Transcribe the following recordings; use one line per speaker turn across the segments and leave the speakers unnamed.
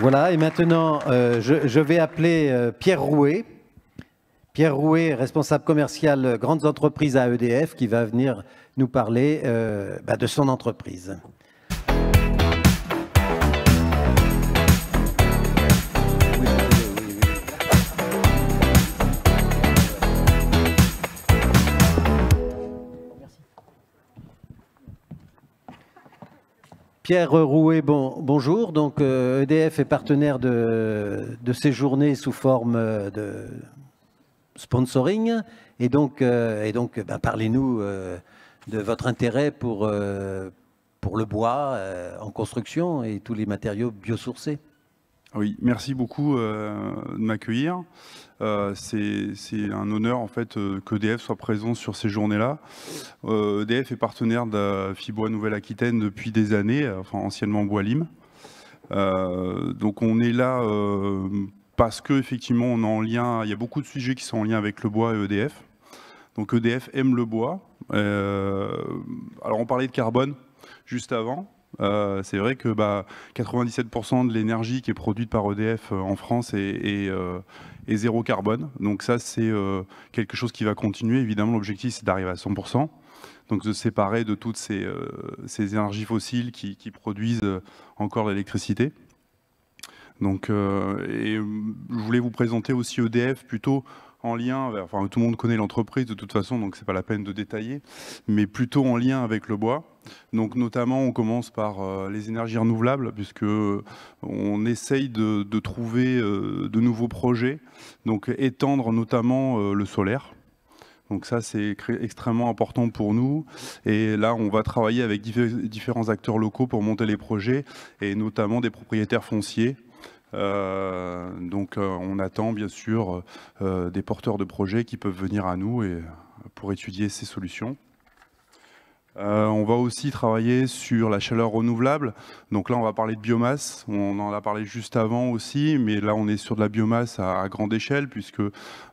Voilà, et maintenant, euh, je, vais appeler euh, Pierre Rouet. Pierre Rouet, responsable commercial euh, grandes entreprises à EDF, qui va venir nous parler bah, de son entreprise. Pierre Rouet, bon, bonjour. Donc, EDF euh, e est partenaire de, ces journées sous forme euh, de sponsoring. Et donc, euh, bah, parlez-nous de votre intérêt pour
le bois en construction et tous les matériaux biosourcés. Oui, merci beaucoup euh, de m'accueillir. Euh, c'est un honneur en fait euh, soit présent sur ces journées-là. EDF est partenaire de Fibois Nouvelle-Aquitaine depuis des années, enfin anciennement Bois-Lim. donc on est là parce que effectivement on en lien. Il y a beaucoup de sujets qui sont en lien avec le bois et EDF. Donc EDF aime le bois. alors on parlait de carbone juste avant. Euh, c'est vrai que 97% bah, de l'énergie qui est produite par EDF euh, en France euh, est, zéro carbone. Donc ça, c'est quelque chose qui va continuer. Évidemment, l'objectif, c'est d'arriver à 100%. Donc de se séparer de toutes ces, énergies fossiles qui, produisent encore l'électricité. Donc, et je voulais vous présenter aussi EDF plutôt en lien, enfin tout le monde connaît l'entreprise de toute façon, donc c'est pas la peine de détailler, mais plutôt en lien avec le bois. Donc notamment, on commence par euh, les énergies renouvelables, puisque on essaye de, trouver euh, de nouveaux projets, donc étendre notamment euh, le solaire. Donc ça, c'est extrêmement important pour nous. Et là, on va travailler avec différents acteurs locaux pour monter les projets, et notamment des propriétaires fonciers, euh, donc euh, on attend bien sûr euh, des porteurs de projets qui peuvent venir à nous et, pour étudier ces solutions. on va aussi travailler sur la chaleur renouvelable. Donc là, on va parler de biomasse. On en a parlé juste avant aussi, mais là, on est sur de la biomasse à, grande échelle, puisque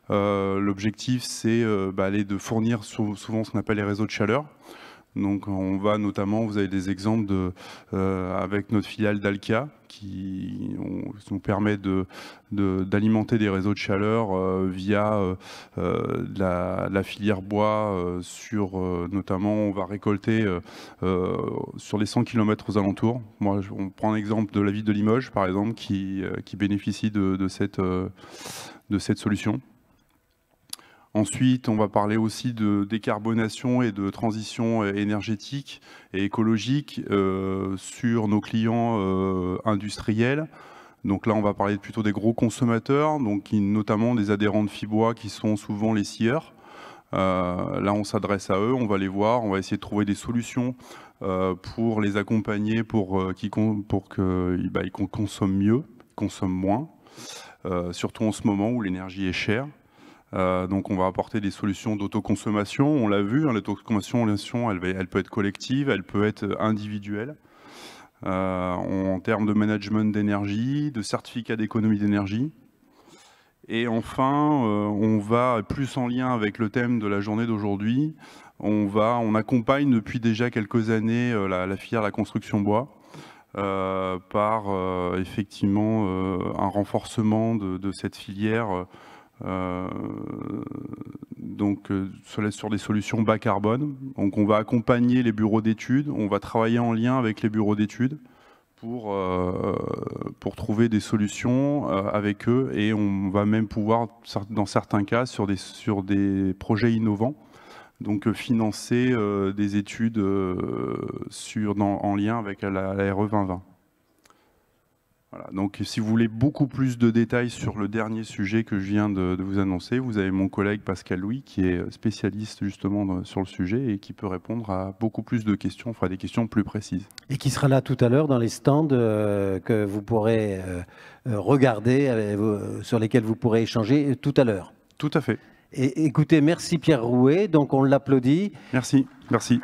l'objectif, c'est bah, de fournir souvent ce qu'on appelle les réseaux de chaleur. Donc on va notamment, vous avez des exemples euh, avec notre filiale d'Alkia qui nous permet d'alimenter des réseaux de chaleur euh, via euh, la, filière bois sur notamment on va récolter sur les 100 km aux alentours. Moi on prend l'exemple de la ville de Limoges par exemple qui, bénéficie de cette solution. Ensuite, on va parler aussi de décarbonation et de transition euh, énergétique et écologique euh, sur nos clients euh, industriels. Donc là, on va parler plutôt des gros consommateurs, donc notamment des adhérents de Fibois qui sont souvent les scieurs. là, on s'adresse à eux, on va les voir, on va essayer de trouver des solutions pour les accompagner, pour, qu'ils bah, consomment mieux, consomment moins, surtout en ce moment où l'énergie est chère. Euh, donc on va apporter des solutions d'autoconsommation, on l'a vu, hein, l'autoconsommation elle, elle, peut être collective, elle peut être euh, individuelle. Euh, en termes de management d'énergie, de certificat d'économie d'énergie. Et enfin, on va, plus en lien avec le thème de la journée d'aujourd'hui, on, on accompagne depuis déjà quelques années la, filière la construction bois par effectivement un renforcement de, de cette filière euh, donc euh, sur des solutions bas carbone. Donc on va accompagner les bureaux d'études, on va travailler en lien avec les bureaux d'études pour, euh, pour trouver des solutions euh, avec eux et on va même pouvoir, dans certains cas, sur des, sur des projets innovants, donc financer des études sur, en lien avec la, la RE 2020. Voilà. Donc, si vous voulez beaucoup plus de détails sur le dernier sujet que je viens de, vous annoncer, vous avez mon collègue Pascal Louis qui est spécialiste justement sur le sujet et qui peut répondre à beaucoup plus de questions, fera des questions plus précises.
Et qui sera là tout à l'heure dans les stands euh, que vous pourrez euh, regarder, euh, sur lesquels vous pourrez échanger tout à l'heure. Tout à fait. Et, écoutez, merci Pierre Rouet, donc on l'applaudit. Merci, merci.